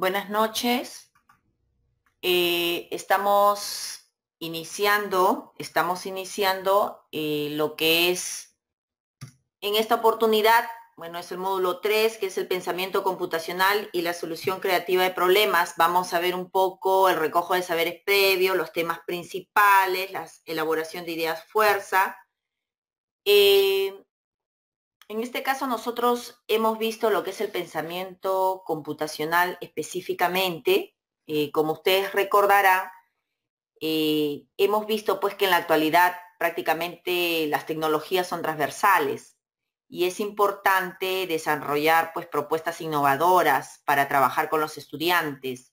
Buenas noches. Eh, estamos iniciando, estamos iniciando eh, lo que es en esta oportunidad, bueno, es el módulo 3, que es el pensamiento computacional y la solución creativa de problemas. Vamos a ver un poco el recojo de saberes previos, los temas principales, la elaboración de ideas fuerza. Eh, en este caso nosotros hemos visto lo que es el pensamiento computacional específicamente. Eh, como ustedes recordarán, eh, hemos visto pues que en la actualidad prácticamente las tecnologías son transversales y es importante desarrollar pues propuestas innovadoras para trabajar con los estudiantes.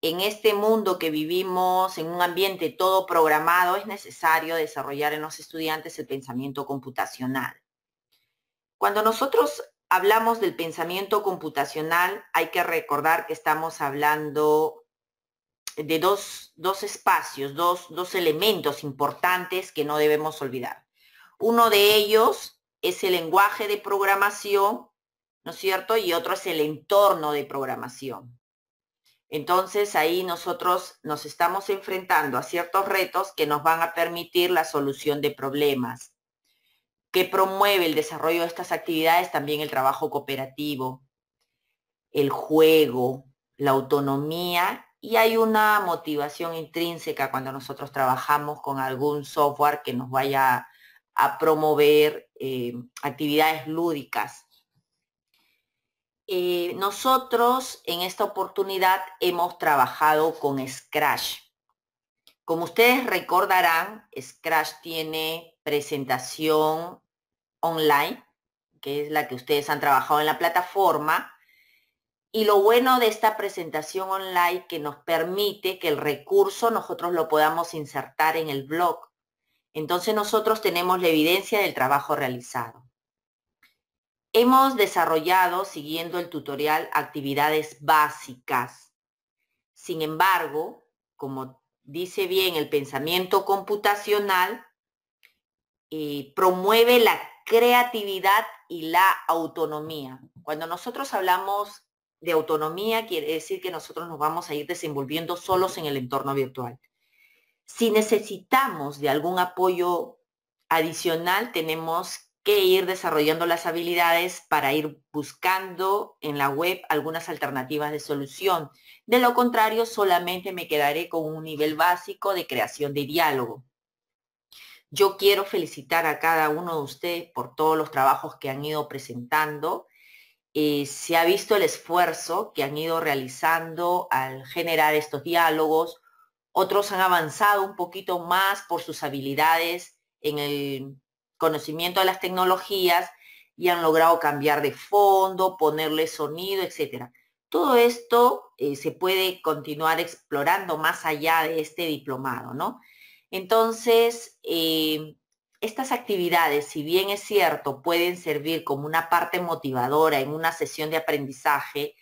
En este mundo que vivimos, en un ambiente todo programado, es necesario desarrollar en los estudiantes el pensamiento computacional. Cuando nosotros hablamos del pensamiento computacional, hay que recordar que estamos hablando de dos, espacios, dos, dos elementos importantes que no debemos olvidar. Uno de ellos es el lenguaje de programación, ¿no es cierto? Y otro es el entorno de programación. Entonces ahí nosotros nos estamos enfrentando a ciertos retos que nos van a permitir la solución de problemas que promueve el desarrollo de estas actividades, también el trabajo cooperativo, el juego, la autonomía y hay una motivación intrínseca cuando nosotros trabajamos con algún software que nos vaya a promover eh, actividades lúdicas. Eh, nosotros en esta oportunidad hemos trabajado con Scratch. Como ustedes recordarán, Scratch tiene presentación online, que es la que ustedes han trabajado en la plataforma. Y lo bueno de esta presentación online que nos permite que el recurso nosotros lo podamos insertar en el blog. Entonces nosotros tenemos la evidencia del trabajo realizado. Hemos desarrollado, siguiendo el tutorial, actividades básicas. Sin embargo, como dice bien el pensamiento computacional, eh, promueve la creatividad y la autonomía. Cuando nosotros hablamos de autonomía, quiere decir que nosotros nos vamos a ir desenvolviendo solos en el entorno virtual. Si necesitamos de algún apoyo adicional, tenemos que ir desarrollando las habilidades para ir buscando en la web algunas alternativas de solución. De lo contrario, solamente me quedaré con un nivel básico de creación de diálogo. Yo quiero felicitar a cada uno de ustedes por todos los trabajos que han ido presentando. Eh, se ha visto el esfuerzo que han ido realizando al generar estos diálogos. Otros han avanzado un poquito más por sus habilidades en el conocimiento de las tecnologías y han logrado cambiar de fondo, ponerle sonido, etc. Todo esto eh, se puede continuar explorando más allá de este diplomado, ¿no? Entonces, eh, estas actividades, si bien es cierto, pueden servir como una parte motivadora en una sesión de aprendizaje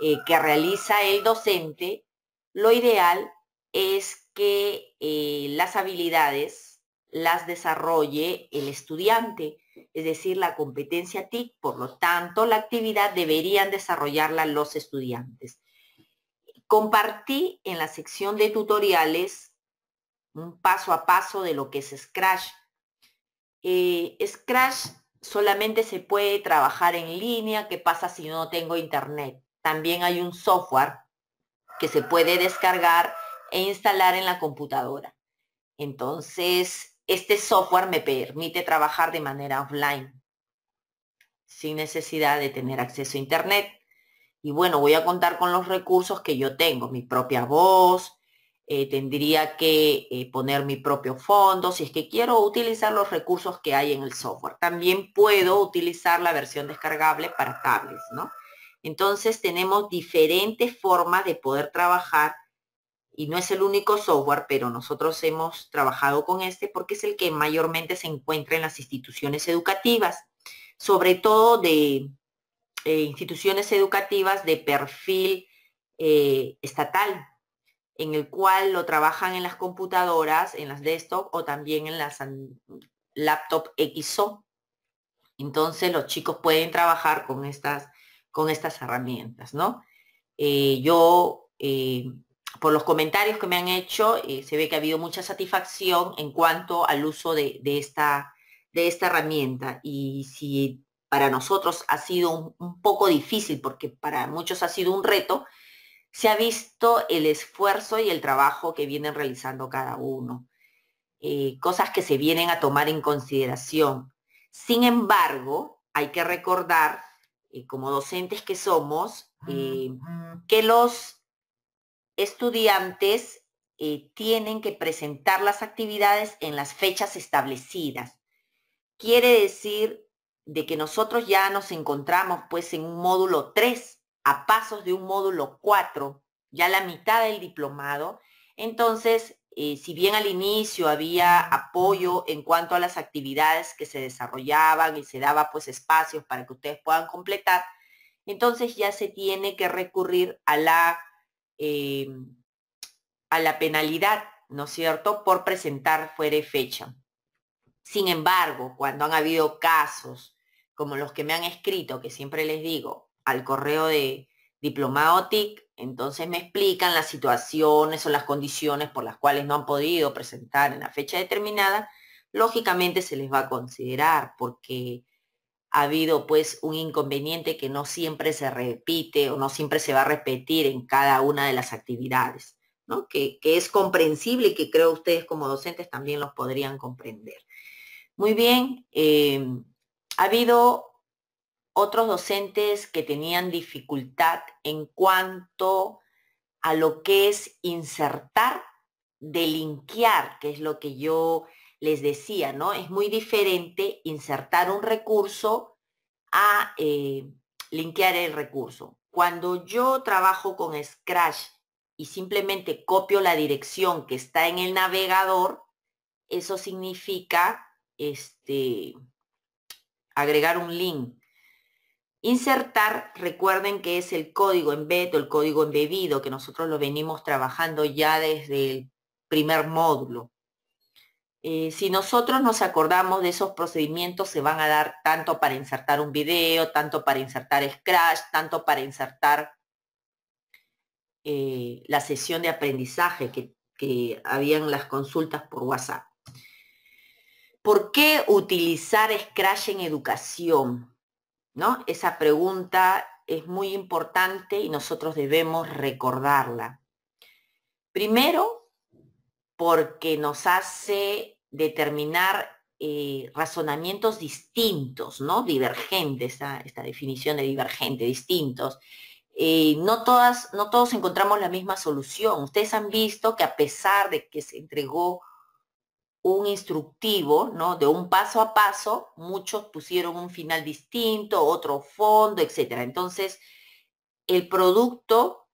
eh, que realiza el docente, lo ideal es que eh, las habilidades las desarrolle el estudiante, es decir, la competencia TIC, por lo tanto, la actividad deberían desarrollarla los estudiantes. Compartí en la sección de tutoriales un paso a paso de lo que es Scratch. Eh, Scratch solamente se puede trabajar en línea, ¿qué pasa si no tengo internet? También hay un software que se puede descargar e instalar en la computadora. Entonces, este software me permite trabajar de manera offline, sin necesidad de tener acceso a internet. Y bueno, voy a contar con los recursos que yo tengo, mi propia voz, eh, tendría que eh, poner mi propio fondo, si es que quiero utilizar los recursos que hay en el software. También puedo utilizar la versión descargable para tablets, ¿no? Entonces tenemos diferentes formas de poder trabajar y no es el único software, pero nosotros hemos trabajado con este porque es el que mayormente se encuentra en las instituciones educativas, sobre todo de eh, instituciones educativas de perfil estatal, en el cual lo trabajan en las computadoras, en las desktop o también en las laptop XO. Entonces los chicos pueden trabajar con estas, con estas herramientas, ¿no? Eh, yo, eh, por los comentarios que me han hecho, eh, se ve que ha habido mucha satisfacción en cuanto al uso de, de, esta, herramienta. Y si para nosotros ha sido un poco difícil, porque para muchos ha sido un reto, se ha visto el esfuerzo y el trabajo que vienen realizando cada uno, eh, cosas que se vienen a tomar en consideración. Sin embargo, hay que recordar, eh, como docentes que somos, eh, que los estudiantes tienen que presentar las actividades en las fechas establecidas. Quiere decir de que nosotros ya nos encontramos pues en un módulo 3 a pasos de un módulo 4, ya la mitad del diplomado, entonces, eh, si bien al inicio había apoyo en cuanto a las actividades que se desarrollaban y se daba pues espacios para que ustedes puedan completar, entonces ya se tiene que recurrir a la, eh, a la penalidad, ¿no es cierto?, por presentar fuera de fecha. Sin embargo, cuando han habido casos como los que me han escrito, que siempre les digo, al correo de diplomático, entonces me explican las situaciones o las condiciones por las cuales no han podido presentar en la fecha determinada, lógicamente se les va a considerar porque ha habido pues un inconveniente que no siempre se repite o no siempre se va a repetir en cada una de las actividades, ¿no? que, es comprensible y que creo ustedes como docentes también los podrían comprender. Muy bien, eh, ha habido otros docentes que tenían dificultad en cuanto a lo que es insertar, delinquear, que es lo que yo les decía, ¿no? Es muy diferente insertar un recurso a eh, linkear el recurso. Cuando yo trabajo con Scratch y simplemente copio la dirección que está en el navegador, eso significa este, agregar un link, Insertar, recuerden que es el código en o el código embebido que nosotros lo venimos trabajando ya desde el primer módulo. Eh, si nosotros nos acordamos de esos procedimientos, se van a dar tanto para insertar un video, tanto para insertar Scratch, tanto para insertar eh, la sesión de aprendizaje que, que habían las consultas por WhatsApp. ¿Por qué utilizar Scratch en educación? ¿no? Esa pregunta es muy importante y nosotros debemos recordarla. Primero, porque nos hace determinar eh, razonamientos distintos, ¿no? Divergentes, esta, definición de divergente, distintos. Eh, no, todas, no todos encontramos la misma solución. Ustedes han visto que a pesar de que se entregó un instructivo, ¿no? De un paso a paso, muchos pusieron un final distinto, otro fondo, etc. Entonces, el producto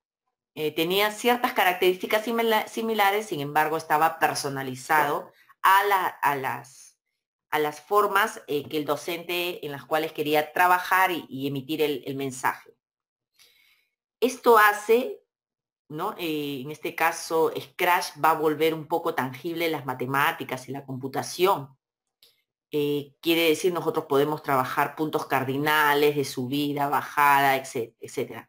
eh, tenía ciertas características similares, sin embargo, estaba personalizado a, las, las, formas eh, que el docente en las cuales quería trabajar y, emitir el, el mensaje. Esto hace eh, en este caso, Scratch va a volver un poco tangible las matemáticas y la computación. Eh, quiere decir, nosotros podemos trabajar puntos cardinales de subida, bajada, etc.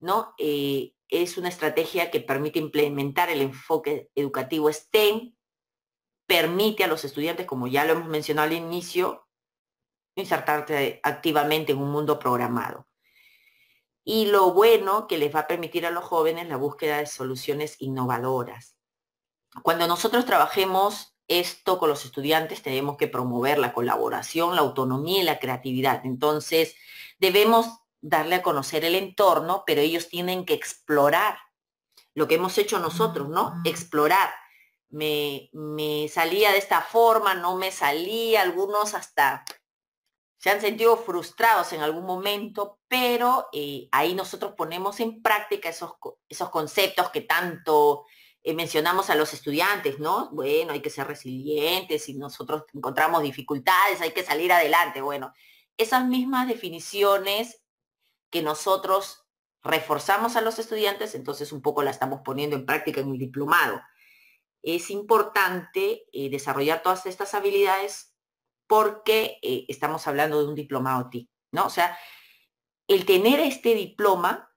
¿no? Eh, es una estrategia que permite implementar el enfoque educativo STEM, permite a los estudiantes, como ya lo hemos mencionado al inicio, insertarse activamente en un mundo programado y lo bueno que les va a permitir a los jóvenes la búsqueda de soluciones innovadoras. Cuando nosotros trabajemos esto con los estudiantes, tenemos que promover la colaboración, la autonomía y la creatividad. Entonces, debemos darle a conocer el entorno, pero ellos tienen que explorar lo que hemos hecho nosotros, ¿no? Explorar. Me, salía de esta forma, no me salía, algunos hasta se han sentido frustrados en algún momento, pero eh, ahí nosotros ponemos en práctica esos, esos conceptos que tanto eh, mencionamos a los estudiantes, ¿no? Bueno, hay que ser resilientes, si nosotros encontramos dificultades, hay que salir adelante. Bueno, esas mismas definiciones que nosotros reforzamos a los estudiantes, entonces un poco la estamos poniendo en práctica en el diplomado. Es importante eh, desarrollar todas estas habilidades porque eh, estamos hablando de un diplomado TIC, ¿no? O sea, el tener este diploma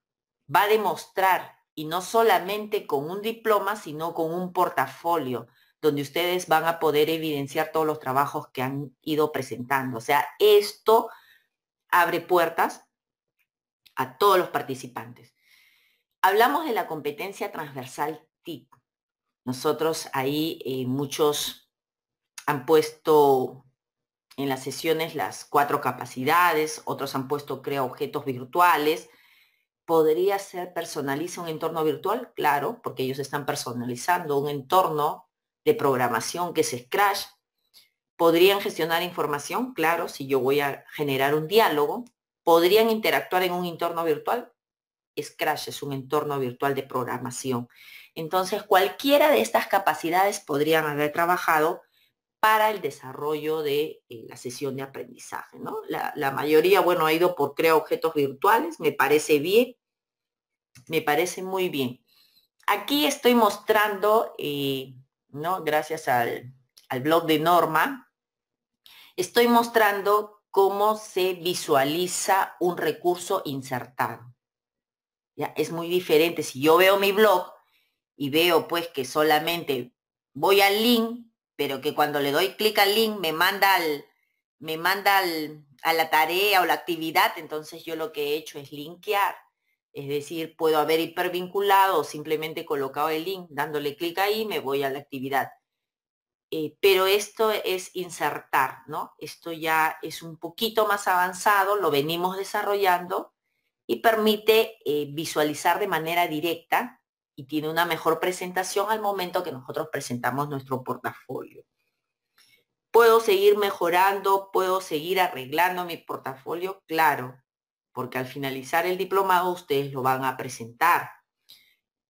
va a demostrar, y no solamente con un diploma, sino con un portafolio, donde ustedes van a poder evidenciar todos los trabajos que han ido presentando. O sea, esto abre puertas a todos los participantes. Hablamos de la competencia transversal TIC. Nosotros ahí eh, muchos han puesto en las sesiones las cuatro capacidades, otros han puesto, crea objetos virtuales. ¿Podría ser personaliza un entorno virtual? Claro, porque ellos están personalizando un entorno de programación que es Scratch. ¿Podrían gestionar información? Claro, si yo voy a generar un diálogo. ¿Podrían interactuar en un entorno virtual? Scratch es un entorno virtual de programación. Entonces, cualquiera de estas capacidades podrían haber trabajado para el desarrollo de eh, la sesión de aprendizaje. ¿no? La, mayoría, bueno, ha ido por crear objetos virtuales, me parece bien, me parece muy bien. Aquí estoy mostrando, eh, ¿no? gracias al, al blog de Norma, estoy mostrando cómo se visualiza un recurso insertado. Ya, es muy diferente. Si yo veo mi blog y veo pues que solamente voy al link pero que cuando le doy clic al link me manda me manda a la tarea o la actividad, entonces yo lo que he hecho es linkear. Es decir, puedo haber hipervinculado o simplemente colocado el link, dándole clic ahí me voy a la actividad. Eh, pero esto es insertar, ¿no? Esto ya es un poquito más avanzado, lo venimos desarrollando y permite eh, visualizar de manera directa y tiene una mejor presentación al momento que nosotros presentamos nuestro portafolio. ¿Puedo seguir mejorando? ¿Puedo seguir arreglando mi portafolio? Claro, porque al finalizar el diplomado ustedes lo van a presentar.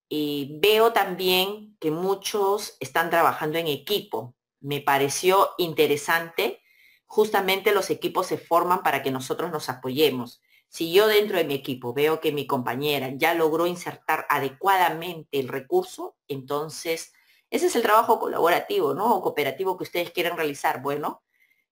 Y veo también que muchos están trabajando en equipo. Me pareció interesante. Justamente los equipos se forman para que nosotros nos apoyemos. Si yo dentro de mi equipo veo que mi compañera ya logró insertar adecuadamente el recurso, entonces ese es el trabajo colaborativo, ¿no? O cooperativo que ustedes quieren realizar. Bueno,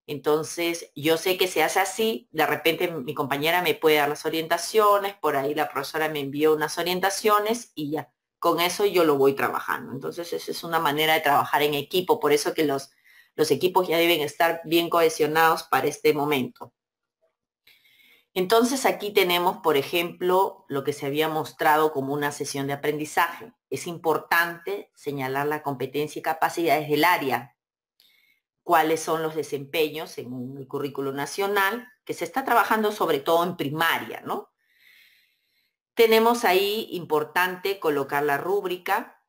entonces yo sé que se hace así, de repente mi compañera me puede dar las orientaciones, por ahí la profesora me envió unas orientaciones y ya con eso yo lo voy trabajando. Entonces esa es una manera de trabajar en equipo, por eso que los, los equipos ya deben estar bien cohesionados para este momento. Entonces aquí tenemos, por ejemplo, lo que se había mostrado como una sesión de aprendizaje. Es importante señalar la competencia y capacidades del área, cuáles son los desempeños en el currículo nacional, que se está trabajando sobre todo en primaria, ¿no? Tenemos ahí importante colocar la rúbrica,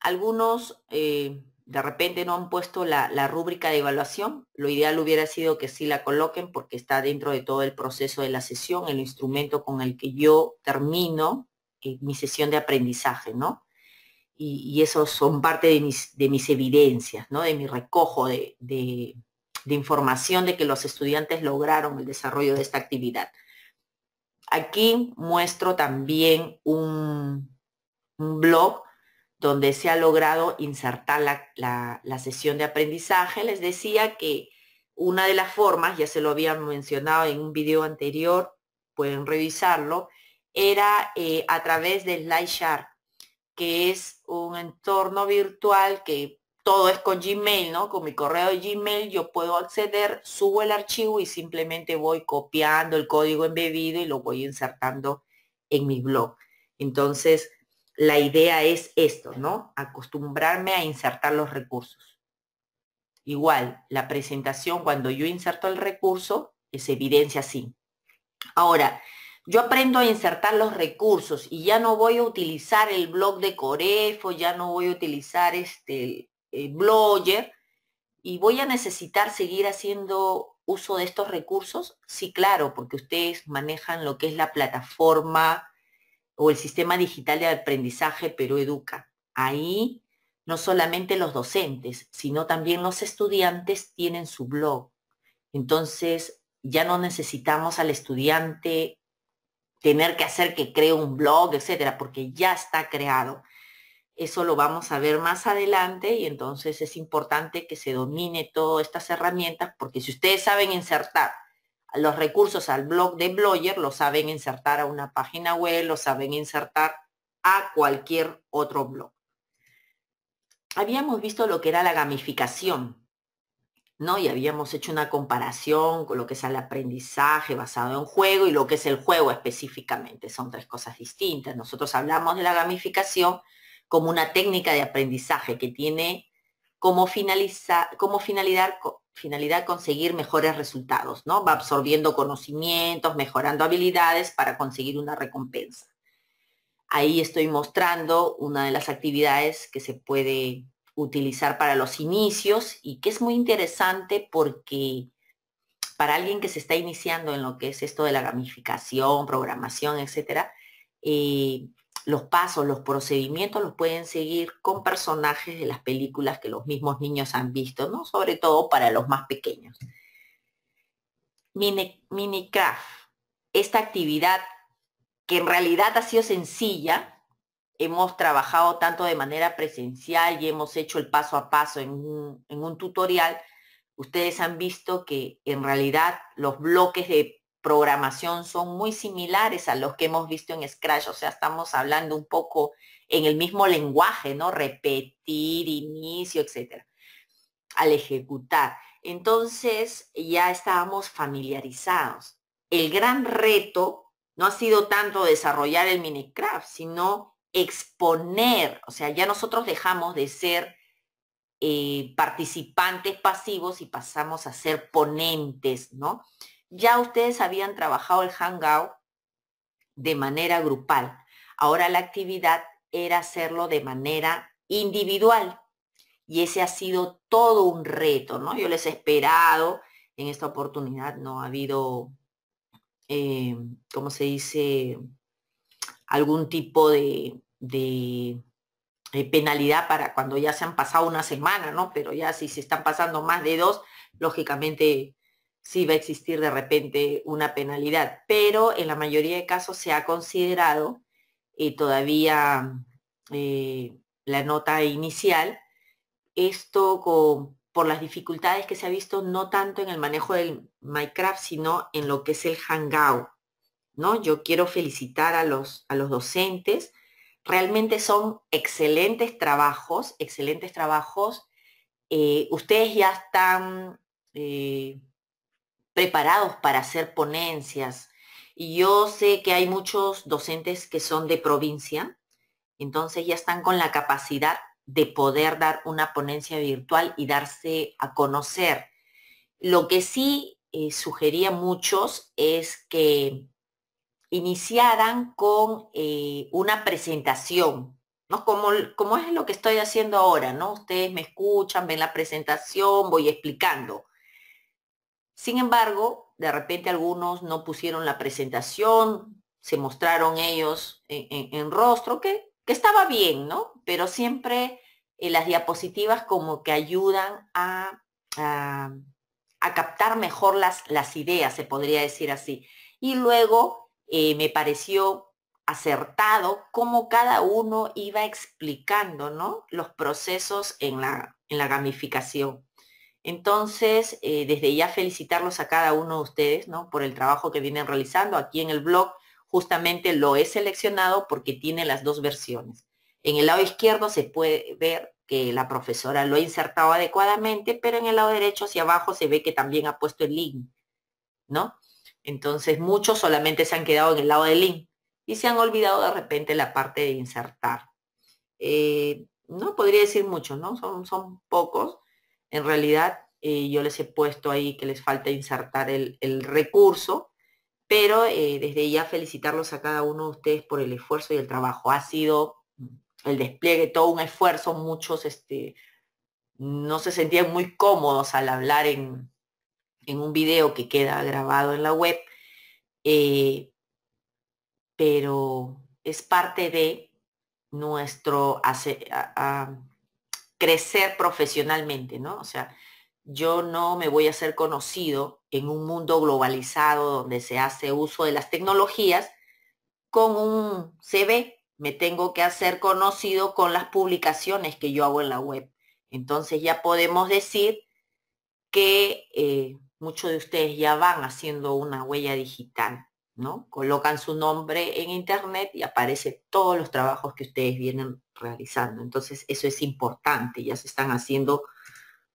algunos eh, de repente no han puesto la, rúbrica de evaluación, lo ideal hubiera sido que sí la coloquen porque está dentro de todo el proceso de la sesión, el instrumento con el que yo termino eh, mi sesión de aprendizaje, ¿no? Y, eso son parte de mis, evidencias, ¿no? De mi recojo de, información de que los estudiantes lograron el desarrollo de esta actividad. Aquí muestro también un blog donde se ha logrado insertar la, sesión de aprendizaje. Les decía que una de las formas, ya se lo había mencionado en un video anterior, pueden revisarlo, era eh, a través de Slideshare, que es un entorno virtual que todo es con Gmail, ¿no? Con mi correo de Gmail yo puedo acceder, subo el archivo y simplemente voy copiando el código embebido y lo voy insertando en mi blog. Entonces, la idea es esto, ¿no? Acostumbrarme a insertar los recursos. Igual, la presentación, cuando yo inserto el recurso, es evidencia así. Ahora, yo aprendo a insertar los recursos y ya no voy a utilizar el blog de Corefo, ya no voy a utilizar este Blogger y voy a necesitar seguir haciendo uso de estos recursos. Sí, claro, porque ustedes manejan lo que es la plataforma o el Sistema Digital de Aprendizaje Perú Educa. Ahí no solamente los docentes, sino también los estudiantes tienen su blog. Entonces, ya no necesitamos al estudiante tener que hacer que cree un blog, etcétera, porque ya está creado. Eso lo vamos a ver más adelante y entonces es importante que se domine todas estas herramientas porque si ustedes saben insertar los recursos al blog de Blogger, lo saben insertar a una página web, lo saben insertar a cualquier otro blog. Habíamos visto lo que era la gamificación, ¿no? Y habíamos hecho una comparación con lo que es el aprendizaje basado en juego y lo que es el juego específicamente. Son tres cosas distintas. Nosotros hablamos de la gamificación como una técnica de aprendizaje que tiene como, como finalidad finalidad conseguir mejores resultados, ¿no? Va absorbiendo conocimientos, mejorando habilidades para conseguir una recompensa. Ahí estoy mostrando una de las actividades que se puede utilizar para los inicios y que es muy interesante porque para alguien que se está iniciando en lo que es esto de la gamificación, programación, etcétera, eh, los pasos, los procedimientos los pueden seguir con personajes de las películas que los mismos niños han visto, ¿no? Sobre todo para los más pequeños. Minicraft, esta actividad que en realidad ha sido sencilla, hemos trabajado tanto de manera presencial y hemos hecho el paso a paso en un tutorial, ustedes han visto que en realidad los bloques de programación son muy similares a los que hemos visto en Scratch, o sea, estamos hablando un poco en el mismo lenguaje, ¿no? Repetir, inicio, etcétera, al ejecutar. Entonces ya estábamos familiarizados. El gran reto no ha sido tanto desarrollar el Minecraft, sino exponer, o sea, ya nosotros dejamos de ser eh, participantes pasivos y pasamos a ser ponentes, ¿no? ya ustedes habían trabajado el hangout de manera grupal. Ahora la actividad era hacerlo de manera individual. Y ese ha sido todo un reto, ¿no? Yo les he esperado, en esta oportunidad no ha habido, eh, ¿cómo se dice?, algún tipo de, de, penalidad para cuando ya se han pasado una semana, ¿no? Pero ya si se están pasando más de dos, lógicamente sí va a existir de repente una penalidad, pero en la mayoría de casos se ha considerado y eh, todavía eh, la nota inicial, esto por las dificultades que se ha visto no tanto en el manejo del Minecraft, sino en lo que es el Hangout. ¿no? Yo quiero felicitar a los, a los docentes. Realmente son excelentes trabajos, excelentes trabajos. Eh, ustedes ya están preparados para hacer ponencias. Y yo sé que hay muchos docentes que son de provincia, entonces ya están con la capacidad de poder dar una ponencia virtual y darse a conocer. Lo que sí eh, sugería muchos es que iniciaran con eh, una presentación, ¿no? Como, como es lo que estoy haciendo ahora, ¿no? Ustedes me escuchan, ven la presentación, voy explicando. Sin embargo, de repente algunos no pusieron la presentación, se mostraron ellos en, rostro, que, estaba bien, ¿no? Pero siempre eh, las diapositivas como que ayudan a, captar mejor las, ideas, se podría decir así. Y luego eh, me pareció acertado cómo cada uno iba explicando, ¿no? Los procesos en la gamificación. Entonces, eh, desde ya felicitarlos a cada uno de ustedes ¿no? por el trabajo que vienen realizando. Aquí en el blog justamente lo he seleccionado porque tiene las dos versiones. En el lado izquierdo se puede ver que la profesora lo ha insertado adecuadamente, pero en el lado derecho hacia abajo se ve que también ha puesto el link, ¿no? Entonces muchos solamente se han quedado en el lado del link y se han olvidado de repente la parte de insertar. Eh, no podría decir mucho, ¿no? son pocos, en realidad eh, yo les he puesto ahí que les falta insertar el, recurso, pero eh, desde ya felicitarlos a cada uno de ustedes por el esfuerzo y el trabajo. Ha sido el despliegue, todo un esfuerzo, muchos este, no se sentían muy cómodos al hablar en, un video que queda grabado en la web, eh, pero es parte de nuestro crecer profesionalmente, ¿no? O sea, yo no me voy a ser conocido en un mundo globalizado donde se hace uso de las tecnologías con un CV, me tengo que hacer conocido con las publicaciones que yo hago en la web. Entonces ya podemos decir que eh, muchos de ustedes ya van haciendo una huella digital. Colocan su nombre en internet y aparece todos los trabajos que ustedes vienen realizando. Entonces, eso es importante, ya se están haciendo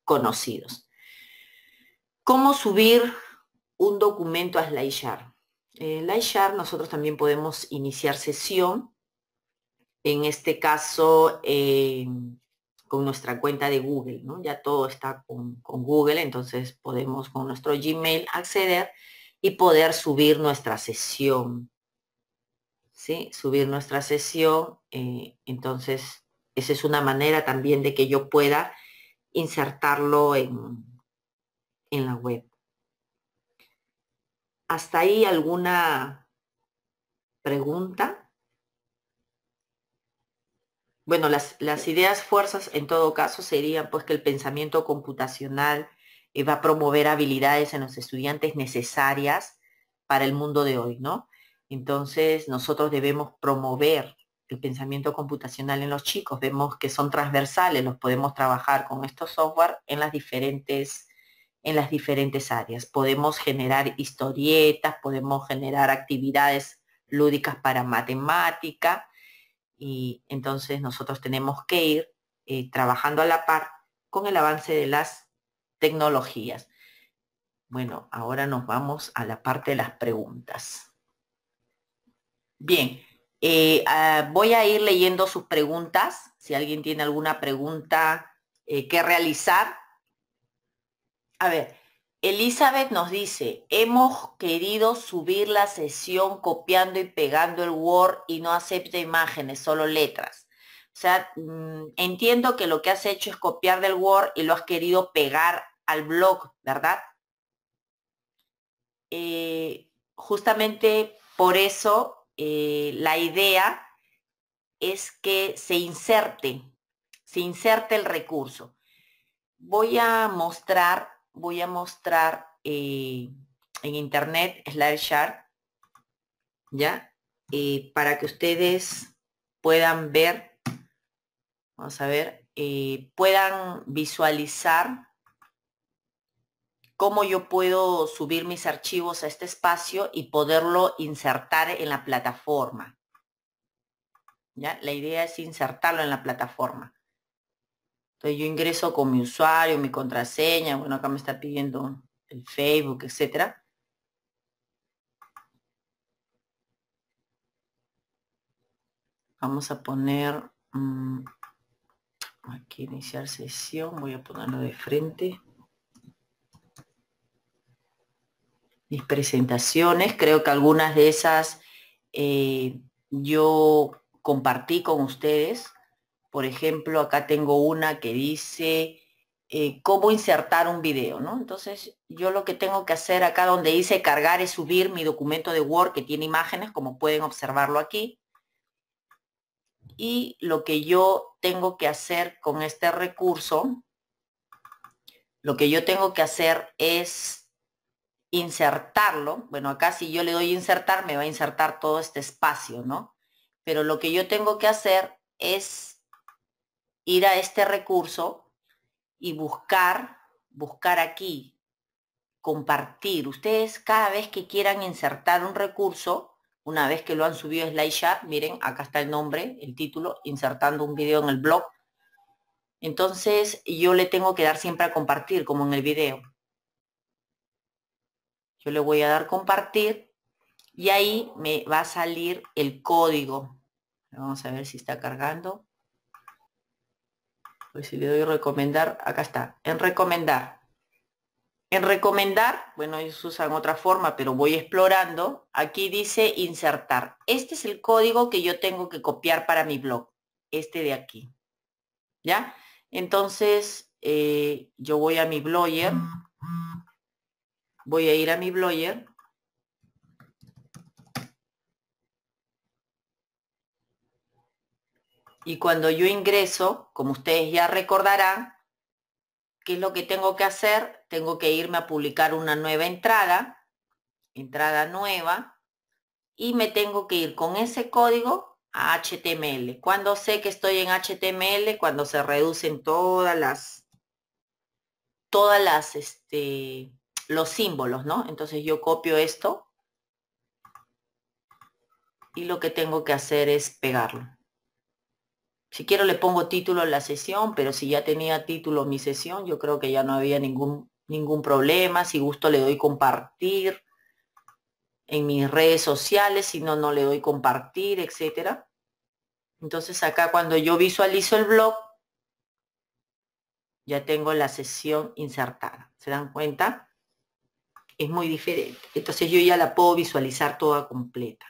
conocidos. ¿Cómo subir un documento a SlideShare? En eh, SlideShare nosotros también podemos iniciar sesión, en este caso eh, con nuestra cuenta de Google, Ya todo está con Google, entonces podemos con nuestro Gmail acceder y poder subir nuestra sesión. ¿Sí? Subir nuestra sesión. Eh, entonces, esa es una manera también de que yo pueda insertarlo en, en la web. ¿Hasta ahí alguna pregunta? Bueno, las, las, ideas fuerzas en todo caso serían pues que el pensamiento computacional eh, va a promover habilidades en los estudiantes necesarias para el mundo de hoy, ¿no? Entonces nosotros debemos promover el pensamiento computacional en los chicos, vemos que son transversales, los podemos trabajar con estos software en las diferentes en las diferentes áreas. Podemos generar historietas, podemos generar actividades lúdicas para matemática y entonces nosotros tenemos que ir eh, trabajando a la par con el avance de las tecnologías. Bueno, ahora nos vamos a la parte de las preguntas. Bien, eh, ah, voy a ir leyendo sus preguntas. Si alguien tiene alguna pregunta eh, que realizar. A ver, Elizabeth nos dice, hemos querido subir la sesión copiando y pegando el Word y no acepta imágenes, solo letras. O sea, mm, entiendo que lo que has hecho es copiar del Word y lo has querido pegar al blog, ¿verdad? Eh, justamente por eso eh, la idea es que se inserte, se inserte el recurso. Voy a mostrar, voy a mostrar eh, en internet Slideshare ¿ya? para que ustedes puedan ver, vamos a ver, puedan visualizar cómo yo puedo subir mis archivos a este espacio y poderlo insertar en la plataforma. ¿Ya? La idea es insertarlo en la plataforma. Entonces yo ingreso con mi usuario, mi contraseña, bueno, acá me está pidiendo el Facebook, etcétera. Vamos a poner mm, aquí iniciar sesión, voy a ponerlo de frente. mis presentaciones. Creo que algunas de esas eh, yo compartí con ustedes. Por ejemplo, acá tengo una que dice eh, cómo insertar un video, ¿no? Entonces, yo lo que tengo que hacer acá donde dice cargar es subir mi documento de Word que tiene imágenes, como pueden observarlo aquí. Y lo que yo tengo que hacer con este recurso, lo que yo tengo que hacer es insertarlo, bueno, acá si yo le doy insertar, me va a insertar todo este espacio, ¿no? Pero lo que yo tengo que hacer es ir a este recurso y buscar, buscar aquí, compartir. Ustedes cada vez que quieran insertar un recurso, una vez que lo han subido a SlideShare, miren, acá está el nombre, el título, insertando un video en el blog. Entonces yo le tengo que dar siempre a compartir, como en el video. Yo le voy a dar compartir y ahí me va a salir el código. Vamos a ver si está cargando. Pues si le doy recomendar, acá está, en recomendar. En recomendar, bueno, ellos usan otra forma, pero voy explorando. Aquí dice insertar. Este es el código que yo tengo que copiar para mi blog. Este de aquí. ¿Ya? Entonces, eh, yo voy a mi blogger. Voy a ir a mi blogger. Y cuando yo ingreso, como ustedes ya recordarán, ¿qué es lo que tengo que hacer? Tengo que irme a publicar una nueva entrada, entrada nueva, y me tengo que ir con ese código a HTML. Cuando sé que estoy en HTML, cuando se reducen todas las, todas las, este, los símbolos, ¿no? Entonces yo copio esto y lo que tengo que hacer es pegarlo. Si quiero le pongo título a la sesión, pero si ya tenía título mi sesión, yo creo que ya no había ningún, ningún problema. Si gusto le doy compartir en mis redes sociales, si no, no le doy compartir, etcétera. Entonces acá cuando yo visualizo el blog, ya tengo la sesión insertada. ¿Se dan cuenta? es muy diferente. Entonces yo ya la puedo visualizar toda completa.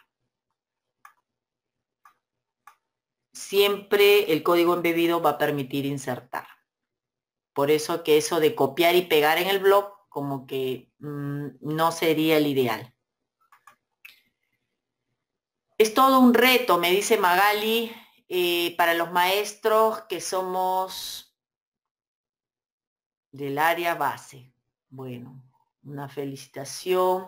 Siempre el código embebido va a permitir insertar. Por eso que eso de copiar y pegar en el blog como que mm, no sería el ideal. Es todo un reto, me dice Magali, eh, para los maestros que somos del área base. Bueno, una felicitación.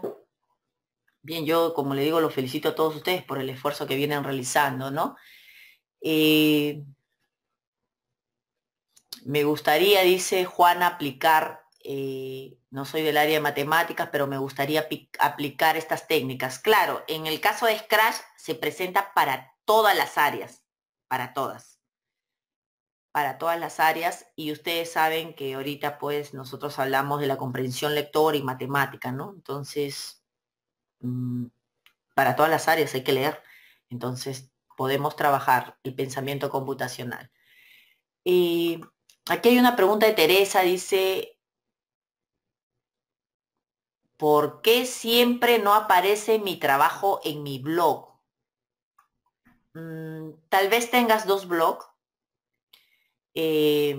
Bien, yo como le digo, lo felicito a todos ustedes por el esfuerzo que vienen realizando, ¿no? Eh, me gustaría, dice Juana, aplicar, eh, no soy del área de matemáticas, pero me gustaría aplicar estas técnicas. Claro, en el caso de Scratch se presenta para todas las áreas, para todas para todas las áreas y ustedes saben que ahorita pues nosotros hablamos de la comprensión lectora y matemática, ¿no? Entonces, mm, para todas las áreas hay que leer. Entonces, podemos trabajar el pensamiento computacional. Y aquí hay una pregunta de Teresa, dice, ¿por qué siempre no aparece mi trabajo en mi blog? Mm, tal vez tengas dos blogs eh,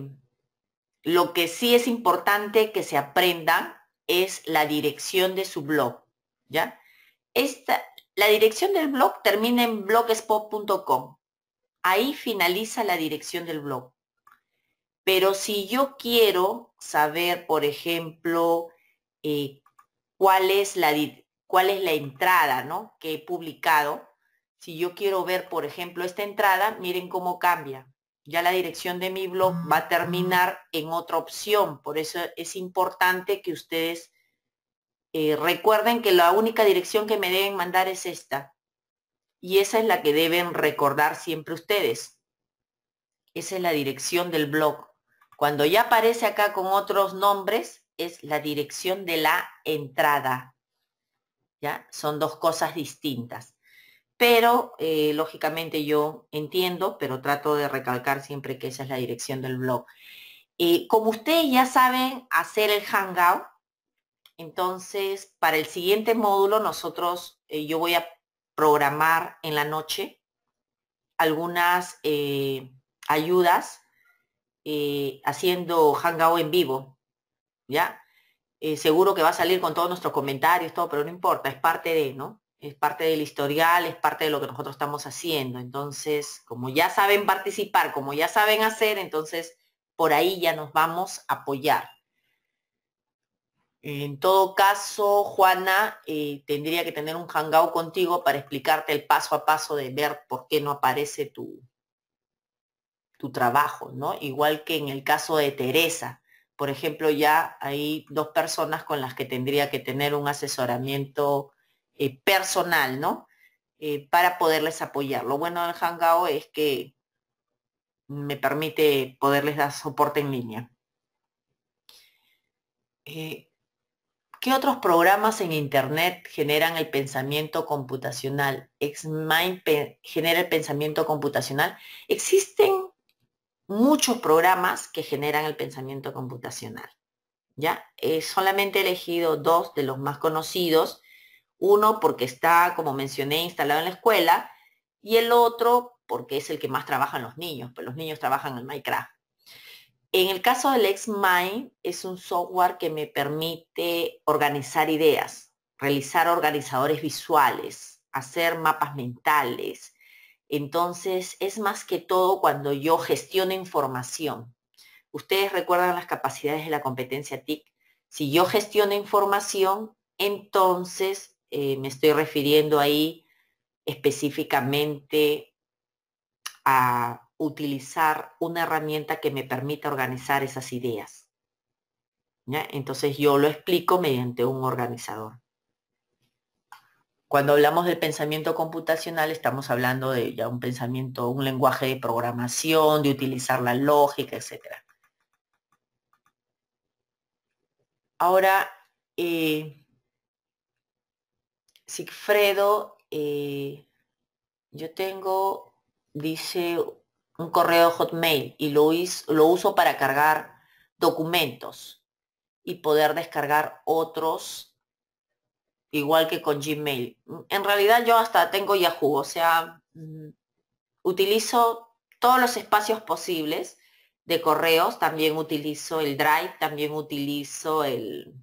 lo que sí es importante que se aprenda es la dirección de su blog, ¿ya? Esta, la dirección del blog termina en blogspot.com. Ahí finaliza la dirección del blog. Pero si yo quiero saber, por ejemplo, eh, cuál, es la, cuál es la entrada ¿no? que he publicado, si yo quiero ver, por ejemplo, esta entrada, miren cómo cambia ya la dirección de mi blog va a ah. terminar en otra opción. Por eso es importante que ustedes eh, recuerden que la única dirección que me deben mandar es esta. Y esa es la que deben recordar siempre ustedes. Esa es la dirección del blog. Cuando ya aparece acá con otros nombres, es la dirección de la entrada. ¿Ya? Son dos cosas distintas pero eh, lógicamente yo entiendo, pero trato de recalcar siempre que esa es la dirección del blog. Eh, como ustedes ya saben hacer el Hangout, entonces para el siguiente módulo nosotros, eh, yo voy a programar en la noche algunas ayudas haciendo Hangout en vivo, ¿ya? seguro que va a salir con todos nuestros comentarios, todo, pero no importa, es parte de, ¿no? es parte del historial, es parte de lo que nosotros estamos haciendo. Entonces, como ya saben participar, como ya saben hacer, entonces por ahí ya nos vamos a apoyar. En todo caso, Juana, eh, tendría que tener un hangout contigo para explicarte el paso a paso de ver por qué no aparece tu, tu trabajo, ¿no? Igual que en el caso de Teresa. Por ejemplo, ya hay dos personas con las que tendría que tener un asesoramiento eh, personal, ¿no? Eh, para poderles apoyar. Lo bueno del Hangout es que me permite poderles dar soporte en línea. Eh, ¿Qué otros programas en Internet generan el pensamiento computacional? ExMind genera el pensamiento computacional. Existen muchos programas que generan el pensamiento computacional. ¿ya? He solamente elegido dos de los más conocidos uno porque está, como mencioné, instalado en la escuela y el otro porque es el que más trabajan los niños, pues los niños trabajan en Minecraft. En el caso del XMind es un software que me permite organizar ideas, realizar organizadores visuales, hacer mapas mentales. Entonces es más que todo cuando yo gestiono información. Ustedes recuerdan las capacidades de la competencia TIC. Si yo gestiono información, entonces eh, me estoy refiriendo ahí específicamente a utilizar una herramienta que me permita organizar esas ideas. Entonces yo lo explico mediante un organizador. Cuando hablamos del pensamiento computacional estamos hablando de ya un pensamiento, un lenguaje de programación, de utilizar la lógica, etc. Ahora, eh, Sigfredo, eh, yo tengo, dice, un correo Hotmail y lo uso para cargar documentos y poder descargar otros igual que con Gmail. Mm, en realidad yo hasta tengo Yahoo, o sea, mm, utilizo todos los espacios posibles de correos, también utilizo el Drive, también utilizo el,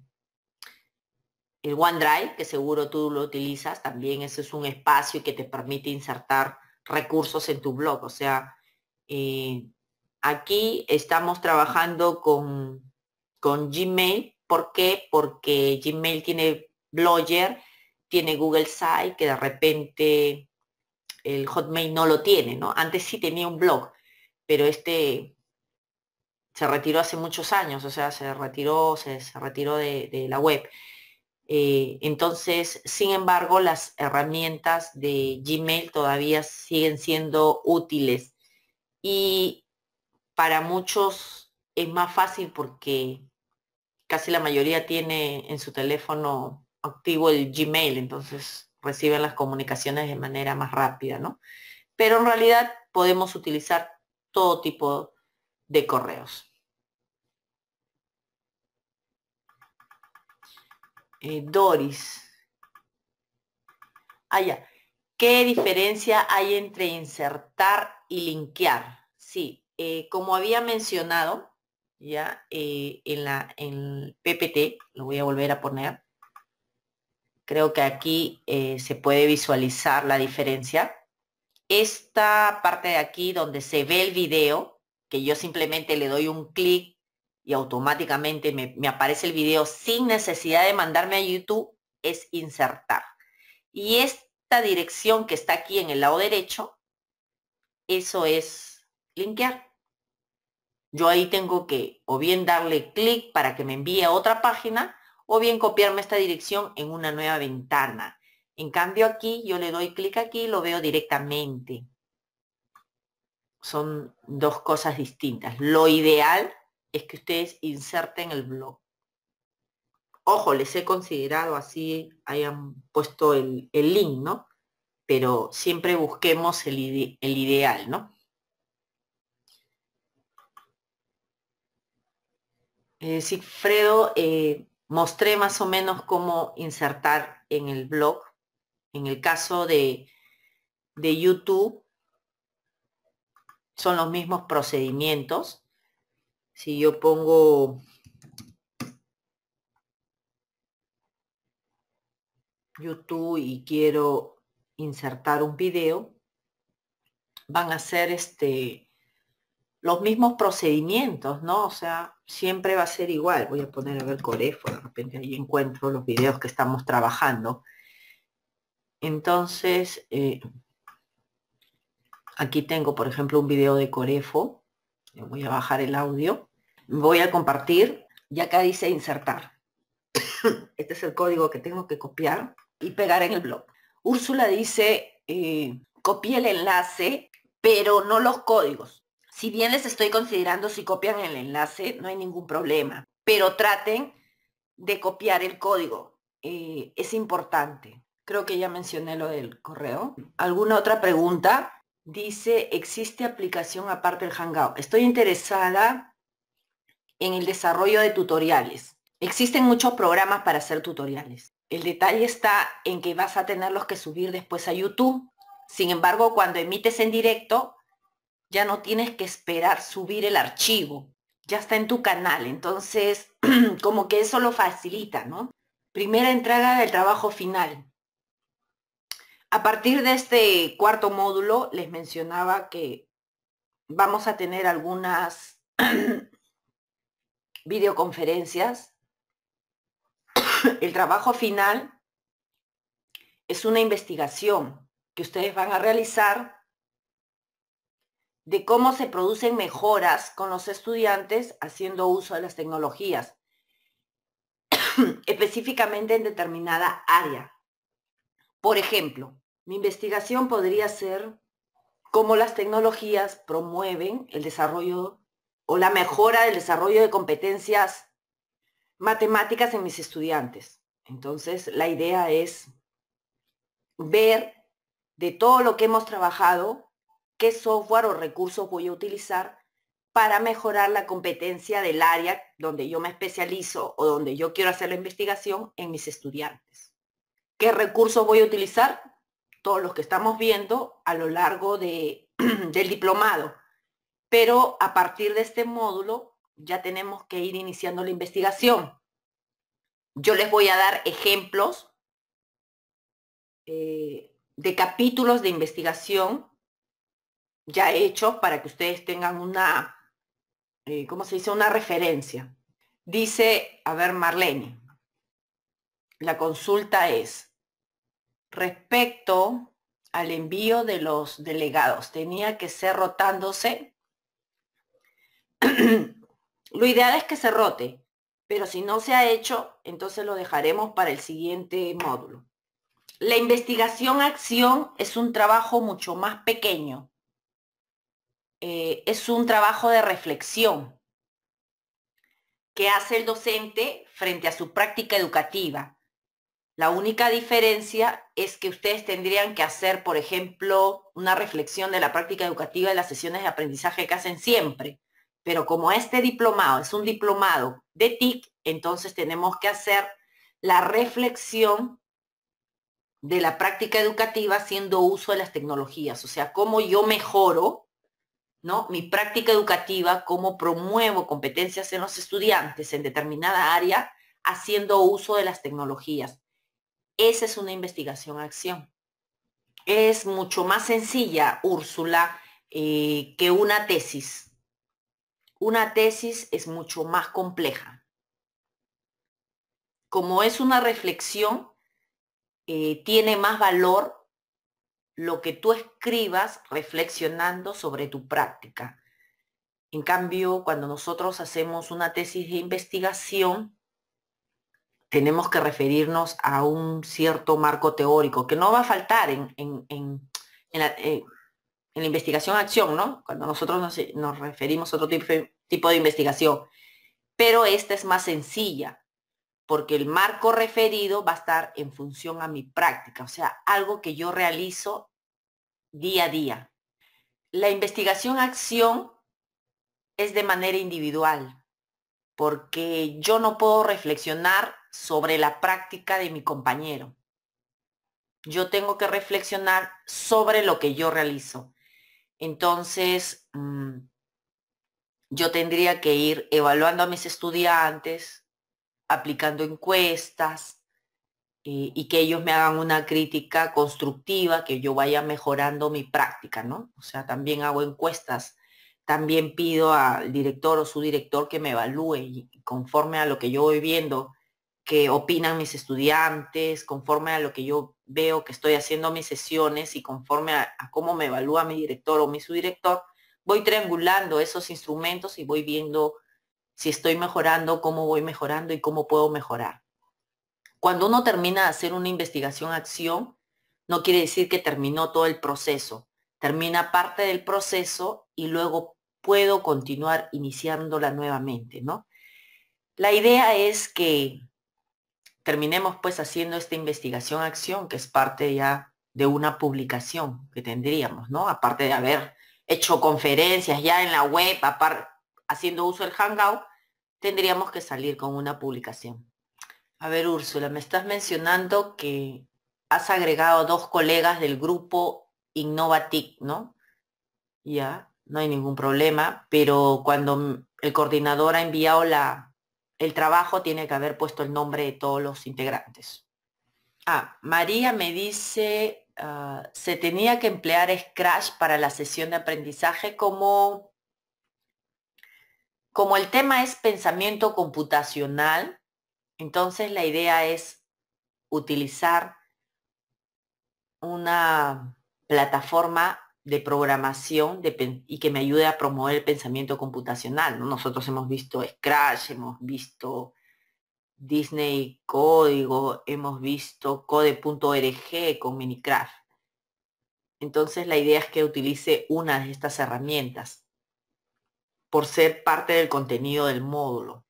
el OneDrive, que seguro tú lo utilizas, también ese es un espacio que te permite insertar recursos en tu blog. O sea, eh, aquí estamos trabajando con, Gmail. ¿Por qué? Porque Gmail tiene Blogger, tiene Google Site, que de repente el Hotmail no lo tiene, ¿no? Antes sí tenía un blog, pero este se retiró hace muchos años, o sea, se retiró, se, retiró de, de la web. Eh, entonces, sin embargo, las herramientas de Gmail todavía siguen siendo útiles y para muchos es más fácil porque casi la mayoría tiene en su teléfono activo el Gmail, entonces reciben las comunicaciones de manera más rápida, ¿no? Pero en realidad podemos utilizar todo tipo de correos. Eh, Doris. Allá. Ah, ¿Qué diferencia hay entre insertar y linkear? Sí, eh, como había mencionado, ya eh, en la en el PPT, lo voy a volver a poner. Creo que aquí se puede visualizar la diferencia. Esta parte de aquí donde se ve el video, que yo simplemente le doy un clic y automáticamente me, aparece el video sin necesidad de mandarme a YouTube, es insertar. Y esta dirección que está aquí en el lado derecho, eso es linkear. Yo ahí tengo que o bien darle clic para que me envíe a otra página o bien copiarme esta dirección en una nueva ventana. En cambio aquí yo le doy clic aquí y lo veo directamente. Son dos cosas distintas. Lo ideal es que ustedes inserten el blog. Ojo, les he considerado así, hayan puesto el, link, ¿no? Pero siempre busquemos el, el ideal, ¿no? Eh, Sigfredo, eh, mostré más o menos cómo insertar en el blog. En el caso de, de YouTube, son los mismos procedimientos si yo pongo YouTube y quiero insertar un video, van a ser este, los mismos procedimientos, ¿no? O sea, siempre va a ser igual. Voy a poner a ver Corefo, de repente ahí encuentro los videos que estamos trabajando. Entonces, eh, aquí tengo, por ejemplo, un video de Corefo voy a bajar el audio. Voy a compartir. Y acá dice insertar. este es el código que tengo que copiar y pegar en el blog. Úrsula dice, eh, el enlace, pero no los códigos. Si bien les estoy considerando si copian el enlace, no hay ningún problema. Pero traten de copiar el código. Eh, es importante. Creo que ya mencioné lo del correo. ¿Alguna otra pregunta? Dice, ¿existe aplicación aparte del Hangout? Estoy interesada en el desarrollo de tutoriales. Existen muchos programas para hacer tutoriales. El detalle está en que vas a tenerlos que subir después a YouTube. Sin embargo, cuando emites en directo, ya no tienes que esperar subir el archivo. Ya está en tu canal. Entonces, como que eso lo facilita, ¿no? Primera entrada del trabajo final. A partir de este cuarto módulo les mencionaba que vamos a tener algunas videoconferencias. El trabajo final es una investigación que ustedes van a realizar de cómo se producen mejoras con los estudiantes haciendo uso de las tecnologías, específicamente en determinada área. Por ejemplo, mi investigación podría ser cómo las tecnologías promueven el desarrollo o la mejora del desarrollo de competencias matemáticas en mis estudiantes. Entonces, la idea es ver de todo lo que hemos trabajado, qué software o recursos voy a utilizar para mejorar la competencia del área donde yo me especializo o donde yo quiero hacer la investigación en mis estudiantes. ¿Qué recursos voy a utilizar? todos los que estamos viendo a lo largo de, del diplomado. Pero a partir de este módulo ya tenemos que ir iniciando la investigación. Yo les voy a dar ejemplos eh, de capítulos de investigación ya hechos para que ustedes tengan una, eh, ¿cómo se dice? Una referencia. Dice, a ver, Marlene, la consulta es, respecto al envío de los delegados. Tenía que ser rotándose. lo ideal es que se rote, pero si no se ha hecho, entonces lo dejaremos para el siguiente módulo. La investigación-acción es un trabajo mucho más pequeño. Eh, es un trabajo de reflexión que hace el docente frente a su práctica educativa la única diferencia es que ustedes tendrían que hacer, por ejemplo, una reflexión de la práctica educativa de las sesiones de aprendizaje que hacen siempre. Pero como este diplomado es un diplomado de TIC, entonces tenemos que hacer la reflexión de la práctica educativa haciendo uso de las tecnologías, o sea, cómo yo mejoro ¿no? mi práctica educativa, cómo promuevo competencias en los estudiantes en determinada área haciendo uso de las tecnologías. Esa es una investigación-acción. Es mucho más sencilla, Úrsula, eh, que una tesis. Una tesis es mucho más compleja. Como es una reflexión, eh, tiene más valor lo que tú escribas reflexionando sobre tu práctica. En cambio, cuando nosotros hacemos una tesis de investigación, tenemos que referirnos a un cierto marco teórico, que no va a faltar en, en, la, eh, investigación-acción, ¿no? Cuando nosotros nos, referimos a otro tipo, tipo de investigación. Pero esta es más sencilla, porque el marco referido va a estar en función a mi práctica, o sea, algo que yo realizo día a día. La investigación-acción es de manera individual, porque yo no puedo reflexionar sobre la práctica de mi compañero. Yo tengo que reflexionar sobre lo que yo realizo. Entonces, mm, yo tendría que ir evaluando a mis estudiantes, aplicando encuestas eh, y que ellos me hagan una crítica constructiva, que yo vaya mejorando mi práctica, ¿no? O sea, también hago encuestas, también pido al director o su director que me evalúe y conforme a lo que yo voy viendo que opinan mis estudiantes, conforme a lo que yo veo que estoy haciendo mis sesiones y conforme a, cómo me evalúa mi director o mi subdirector, voy triangulando esos instrumentos y voy viendo si estoy mejorando, cómo voy mejorando y cómo puedo mejorar. Cuando uno termina de hacer una investigación-acción, no quiere decir que terminó todo el proceso. Termina parte del proceso y luego puedo continuar iniciándola nuevamente, ¿no? La idea es que terminemos pues haciendo esta investigación acción que es parte ya de una publicación que tendríamos, ¿no? Aparte de haber hecho conferencias ya en la web, aparte, haciendo uso del Hangout, tendríamos que salir con una publicación. A ver, Úrsula, me estás mencionando que has agregado dos colegas del grupo Innovatic, ¿no? Ya, no hay ningún problema, pero cuando el coordinador ha enviado la, el trabajo tiene que haber puesto el nombre de todos los integrantes. Ah, María me dice, ah, se tenía que emplear Scratch para la sesión de aprendizaje como, como el tema es pensamiento computacional, entonces la idea es utilizar una plataforma de programación y que me ayude a promover el pensamiento computacional. Nosotros hemos visto Scratch, hemos visto Disney Código, hemos visto code.org con Minicraft. Entonces la idea es que utilice una de estas herramientas por ser parte del contenido del módulo.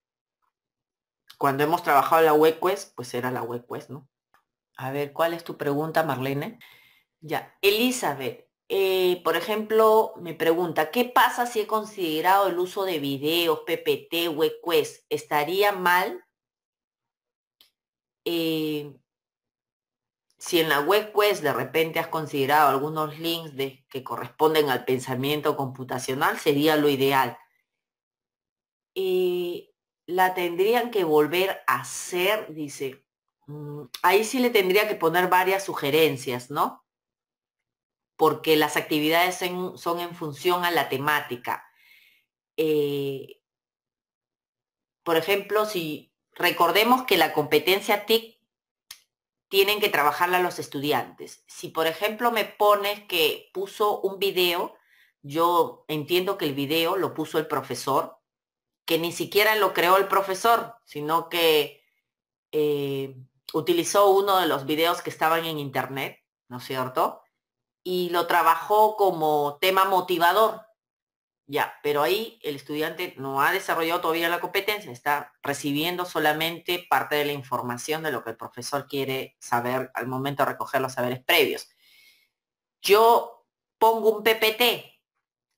Cuando hemos trabajado la WebQuest, pues era la WebQuest, ¿no? A ver, ¿cuál es tu pregunta, Marlene? Ya, Elizabeth, eh, por ejemplo, me pregunta, ¿qué pasa si he considerado el uso de videos, PPT, webquest? ¿Estaría mal? Eh, si en la webquest de repente has considerado algunos links que corresponden al pensamiento computacional, sería lo ideal. Eh, la tendrían que volver a hacer, dice. Mm, ahí sí le tendría que poner varias sugerencias, ¿no? porque las actividades son en función a la temática. Eh, por ejemplo, si recordemos que la competencia TIC tienen que trabajarla los estudiantes. Si por ejemplo me pones que puso un video, yo entiendo que el video lo puso el profesor, que ni siquiera lo creó el profesor, sino que eh, utilizó uno de los videos que estaban en internet, ¿no es cierto? y lo trabajó como tema motivador. Ya, pero ahí el estudiante no ha desarrollado todavía la competencia, está recibiendo solamente parte de la información de lo que el profesor quiere saber al momento de recoger los saberes previos. Yo pongo un PPT.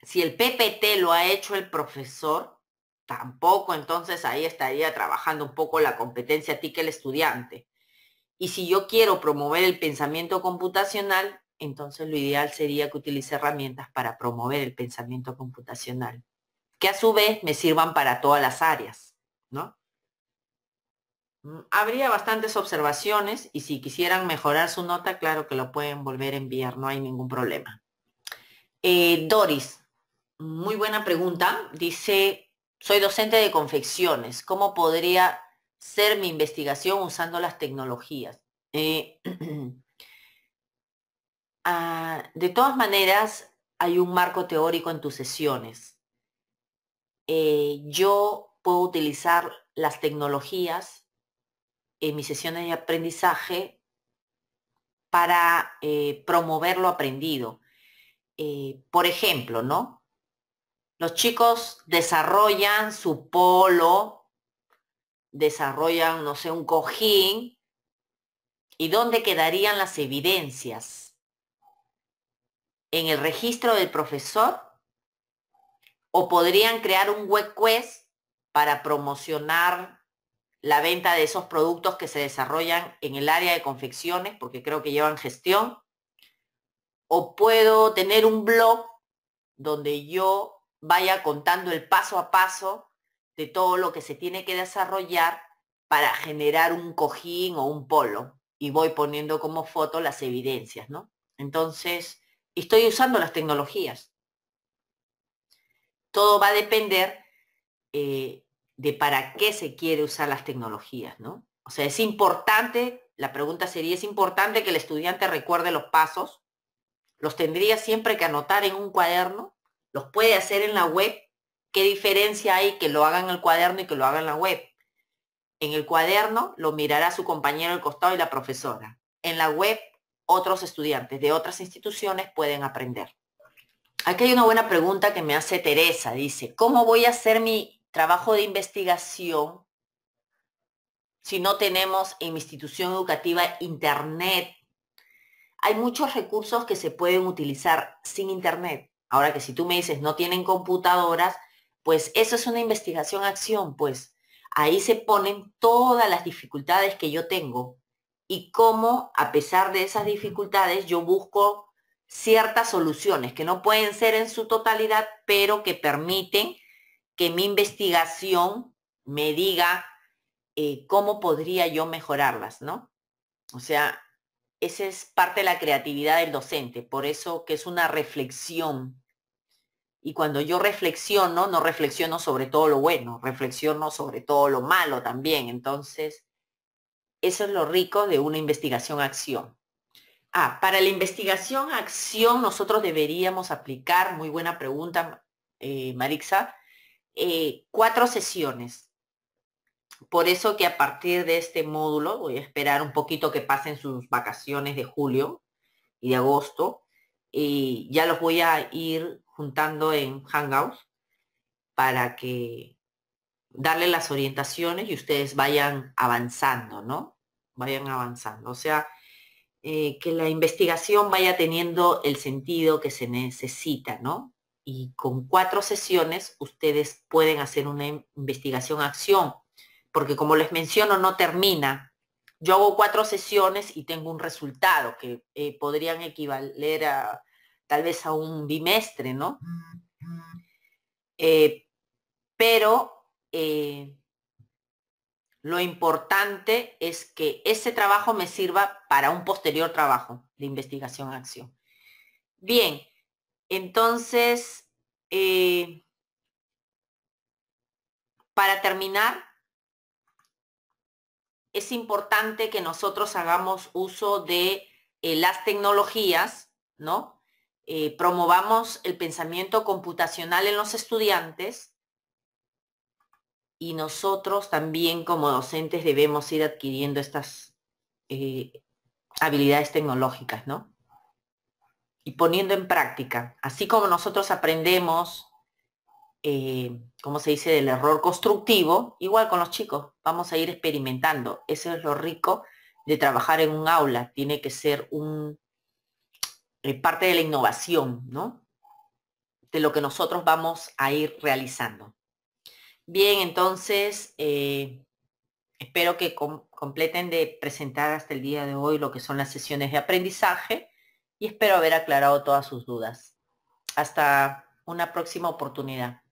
Si el PPT lo ha hecho el profesor, tampoco entonces ahí estaría trabajando un poco la competencia ti que el estudiante. Y si yo quiero promover el pensamiento computacional, entonces lo ideal sería que utilice herramientas para promover el pensamiento computacional, que a su vez me sirvan para todas las áreas, ¿no? Mm, habría bastantes observaciones y si quisieran mejorar su nota, claro que lo pueden volver a enviar, no hay ningún problema. Eh, Doris, muy buena pregunta. Dice, soy docente de confecciones, ¿cómo podría ser mi investigación usando las tecnologías? Eh, Ah, de todas maneras, hay un marco teórico en tus sesiones. Eh, yo puedo utilizar las tecnologías en mis sesiones de aprendizaje para eh, promover lo aprendido. Eh, por ejemplo, ¿no? Los chicos desarrollan su polo, desarrollan, no sé, un cojín, ¿y dónde quedarían las evidencias? en el registro del profesor o podrían crear un web quest para promocionar la venta de esos productos que se desarrollan en el área de confecciones, porque creo que llevan gestión. O puedo tener un blog donde yo vaya contando el paso a paso de todo lo que se tiene que desarrollar para generar un cojín o un polo. Y voy poniendo como foto las evidencias, ¿no? Entonces, estoy usando las tecnologías. Todo va a depender eh, de para qué se quiere usar las tecnologías, ¿no? O sea, es importante, la pregunta sería, ¿es importante que el estudiante recuerde los pasos? ¿Los tendría siempre que anotar en un cuaderno? ¿Los puede hacer en la web? ¿Qué diferencia hay que lo haga en el cuaderno y que lo haga en la web? En el cuaderno lo mirará su compañero al costado y la profesora. En la web otros estudiantes de otras instituciones pueden aprender. Aquí hay una buena pregunta que me hace Teresa. Dice, ¿cómo voy a hacer mi trabajo de investigación si no tenemos en mi institución educativa internet? Hay muchos recursos que se pueden utilizar sin internet. Ahora que si tú me dices no tienen computadoras, pues eso es una investigación acción, pues ahí se ponen todas las dificultades que yo tengo y cómo, a pesar de esas dificultades, yo busco ciertas soluciones que no pueden ser en su totalidad, pero que permiten que mi investigación me diga eh, cómo podría yo mejorarlas, ¿no? O sea, esa es parte de la creatividad del docente, por eso que es una reflexión. Y cuando yo reflexiono, no reflexiono sobre todo lo bueno, reflexiono sobre todo lo malo también. Entonces, eso es lo rico de una investigación-acción. Ah, para la investigación-acción nosotros deberíamos aplicar, muy buena pregunta, eh, Marixa, eh, cuatro sesiones. Por eso que a partir de este módulo, voy a esperar un poquito que pasen sus vacaciones de julio y de agosto, y ya los voy a ir juntando en Hangouts para que darle las orientaciones y ustedes vayan avanzando, ¿no? Vayan avanzando. O sea, eh, que la investigación vaya teniendo el sentido que se necesita, ¿no? Y con cuatro sesiones ustedes pueden hacer una investigación-acción, porque como les menciono, no termina. Yo hago cuatro sesiones y tengo un resultado que eh, podrían equivaler a tal vez a un bimestre, ¿no? Mm, mm. Eh, pero eh, lo importante es que ese trabajo me sirva para un posterior trabajo de investigación-acción. Bien, entonces, eh, para terminar, es importante que nosotros hagamos uso de eh, las tecnologías, ¿no? promovamos el pensamiento computacional en los estudiantes y nosotros también como docentes debemos ir adquiriendo estas eh, habilidades tecnológicas, ¿no? Y poniendo en práctica, así como nosotros aprendemos, eh, como se dice, del error constructivo, igual con los chicos, vamos a ir experimentando. Eso es lo rico de trabajar en un aula, tiene que ser un, eh, parte de la innovación, ¿no? De lo que nosotros vamos a ir realizando. Bien, entonces eh, espero que completen de presentar hasta el día de hoy lo que son las sesiones de aprendizaje y espero haber aclarado todas sus dudas. Hasta una próxima oportunidad.